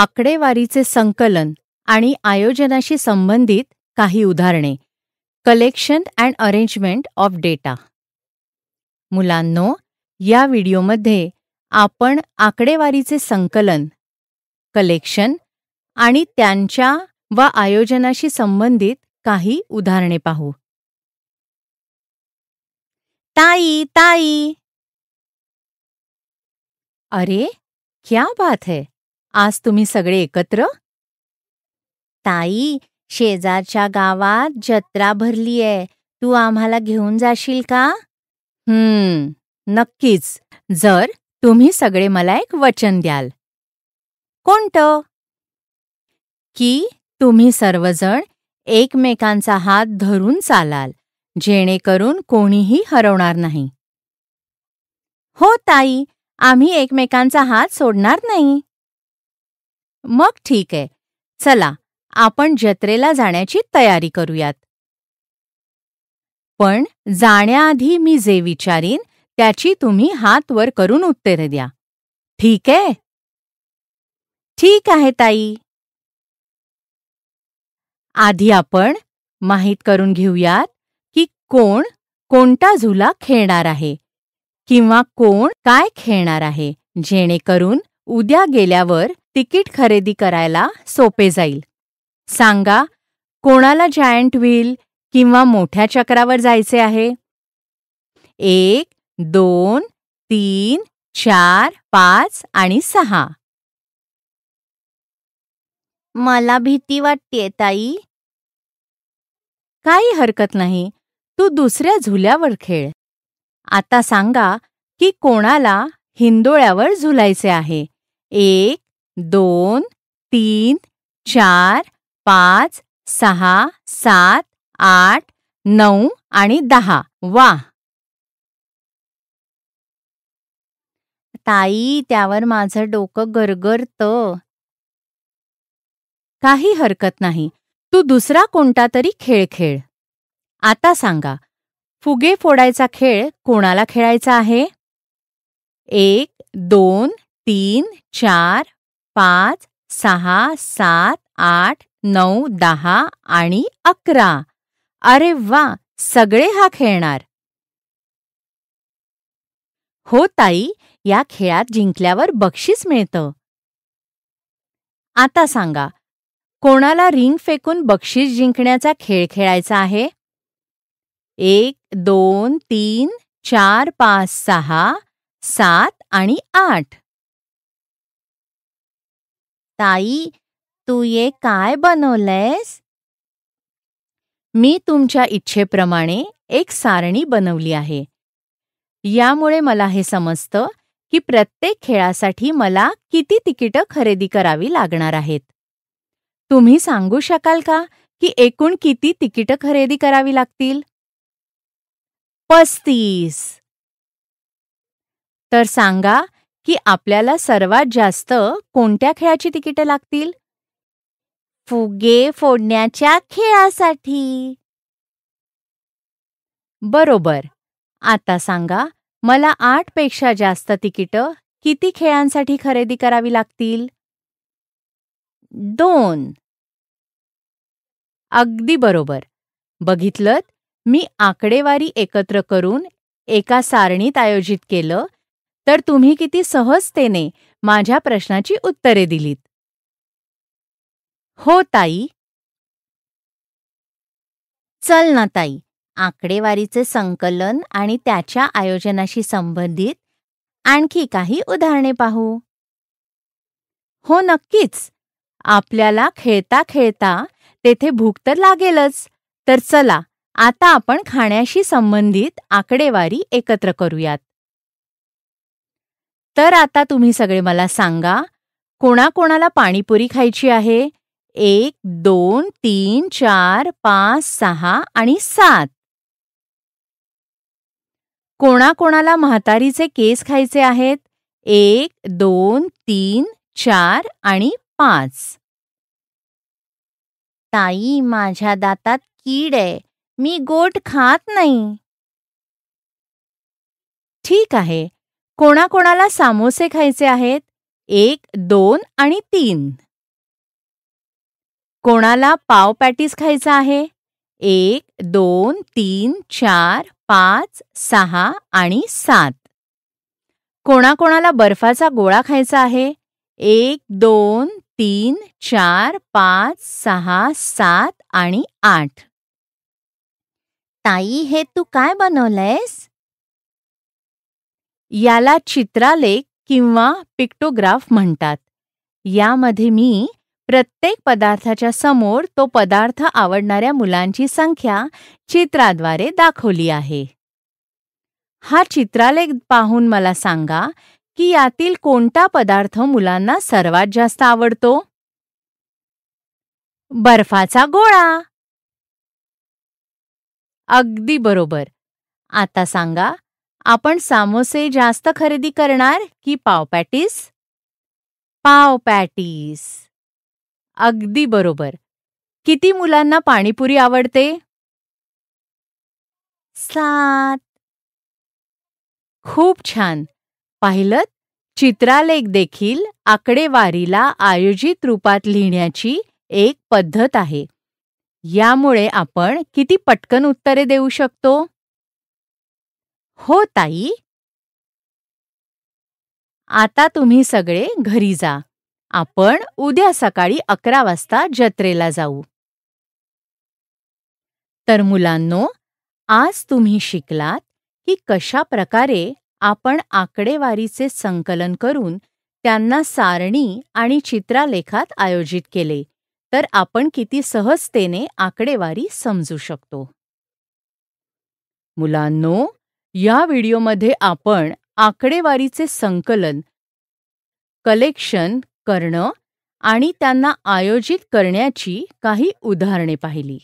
आकडेवारीचे संकलन आणि आयोजनाशी संबंधित काही उदाहरणे collection and arrangement of data मुलांनो या व्हिडिओमध्ये आपण आकडेवारीचे संकलन कलेक्शन आणि त्यांच्या व आयोजनाशी संबंधित काही उदाहरणे पाहू ताई ताई अरे क्या बात है आज तुम्ही सगळे एकत्र ताई शेजारच्या गावात जत्रा भरलीये तू आम्हाला घेऊन जाशील का हम्म नक्कीच जर तुम्ही सगळे मला एक वचन द्याल कोणतं की तुम्ही सर्वजण एकमेकांचा हात धरून चालाल जेणेकरून कोणीही हरवणार नाही हो ताई आम्ही एकमेकांचा हात सोडणार नाही मग ठीक आहे चला आपण जत्रेला जाण्याची तयारी करूयात पण जाण्याआधी मी जे विचारीन त्याची तुम्ही हात वर करून उत्तरे द्या ठीक आहे ठीक आहे ताई आधी आपण माहीत करून घेऊयात की कोण कोणता झुला खेळणार आहे किंवा कोण काय खेळणार आहे जेणेकरून उद्या गेल्यावर तिकीट खरेदी करायला सोपे जाईल सांगा कोणाला जायंट व्हील किंवा मोठ्या चक्रावर जायचे आहे एक दोन तीन चार पाच आणि सहा मला भीती वाटते ताई काही हरकत नाही तू दुसऱ्या झुल्यावर खेळ आता सांगा की कोणाला हिंदोळ्यावर झुलायचे आहे एक दोन तीन चार पाच सहा सात आठ नऊ आणि दहा वा ताई त्यावर माझं डोकं गरगरत काही हरकत नाही तू दुसरा कोणता तरी खेळ खेळ आता सांगा फुगे फोडायचा खेळ कोणाला खेळायचा आहे एक दोन तीन चार पाच सहा सात आठ नऊ दहा आणि अकरा अरे वा सगळे हा खेळणार हो ताई या खेळात जिंकल्यावर बक्षीस मिळतं आता सांगा कोणाला रिंग फेकून बक्षीस जिंकण्याचा खेळ खेळायचा आहे एक दोन तीन चार पाच सहा सात आणि आठ ताई तू ये काय बनवलंयस मी तुमच्या इच्छेप्रमाणे एक सारणी बनवली आहे यामुळे मला हे समजतं की प्रत्येक खेळासाठी मला किती तिकीटं खरेदी करावी लागणार आहेत तुम्ही सांगू शकाल का की एकूण किती तिकीटं खरेदी करावी लागतील पस्तीस तर सांगा की आपल्याला सर्वात जास्त कोणत्या खेळाची तिकिटे लागतील फुगे फोडण्याच्या खेळासाठी बरोबर आता सांगा मला आठ पेक्षा जास्त तिकिटं किती खेळांसाठी खरेदी करावी लागतील दोन अगदी बरोबर बघितलं मी आकडेवारी एकत्र करून एका सारणीत आयोजित केलं तर तुम्ही किती सहजतेने माझ्या प्रश्नाची उत्तरे दिलीत हो ताई चल ना ताई आकडेवारीचे संकलन आणि त्याच्या आयोजनाशी संबंधित आणखी काही उदाहरणे पाहू हो नक्कीच आपल्याला खेळता खेळता तेथे भूक तर लागेलच तर चला आता आपण खाण्याशी संबंधित आकडेवारी एकत्र करूयात तर आता तुम्ही सगळे मला सांगा कोणाकोणाला पाणीपुरी खायची आहे एक दोन तीन चार पाच सहा आणि सात कोणाकोणाला म्हातारीचे केस खायचे आहेत एक दोन तीन चार आणि पाच ताई माझ्या दातात कीड आहे मी गोट खात नाही ठीक आहे कोणाकोणाला सामोसे खायचे आहेत एक दोन आणि तीन कोणाला पाव पॅटीस खायचा आहे एक दोन तीन चार पाच सहा आणि सात कोणाकोणाला बर्फाचा गोळा खायचा आहे एक दोन तीन चार पाच सहा सात आणि आठ ताई हे तू काय बनवलंयस याला चित्रालेख किंवा पिक्टोग्राफ म्हणतात यामध्ये मी प्रत्येक पदार्थाच्या समोर तो पदार्थ आवडणाऱ्या मुलांची संख्या चित्राद्वारे दाखवली आहे हा चित्रालेख पाहून मला सांगा की यातील कोणता पदार्थ मुलांना सर्वात जास्त आवडतो बर्फाचा गोळा अगदी बरोबर आता सांगा आपण सामोसे जास्त खरेदी करणार की पाव पॅटीस पाव पॅटीस अगदी बरोबर किती मुलांना पाणीपुरी आवडते सात खूप छान पाहिलं चित्रालेख देखील आकडेवारीला आयोजित रूपात लिहिण्याची एक पद्धत आहे यामुळे आपण किती पटकन उत्तरे देऊ शकतो हो ताई आता तुम्ही सगळे घरी जा आपण उद्या सकाळी अकरा वाजता जत्रेला जाऊ तर मुलांनो आज तुम्ही शिकलात की कशा प्रकारे आपण आकडेवारीचे संकलन करून त्यांना सारणी आणि चित्रालेखात आयोजित केले तर आपण किती सहजतेने आकडेवारी समजू शकतो मुलांनो या व्हिडिओमध्ये आपण आकडेवारीचे संकलन कलेक्शन करणं आणि त्यांना आयोजित करण्याची काही उदाहरणे पाहिली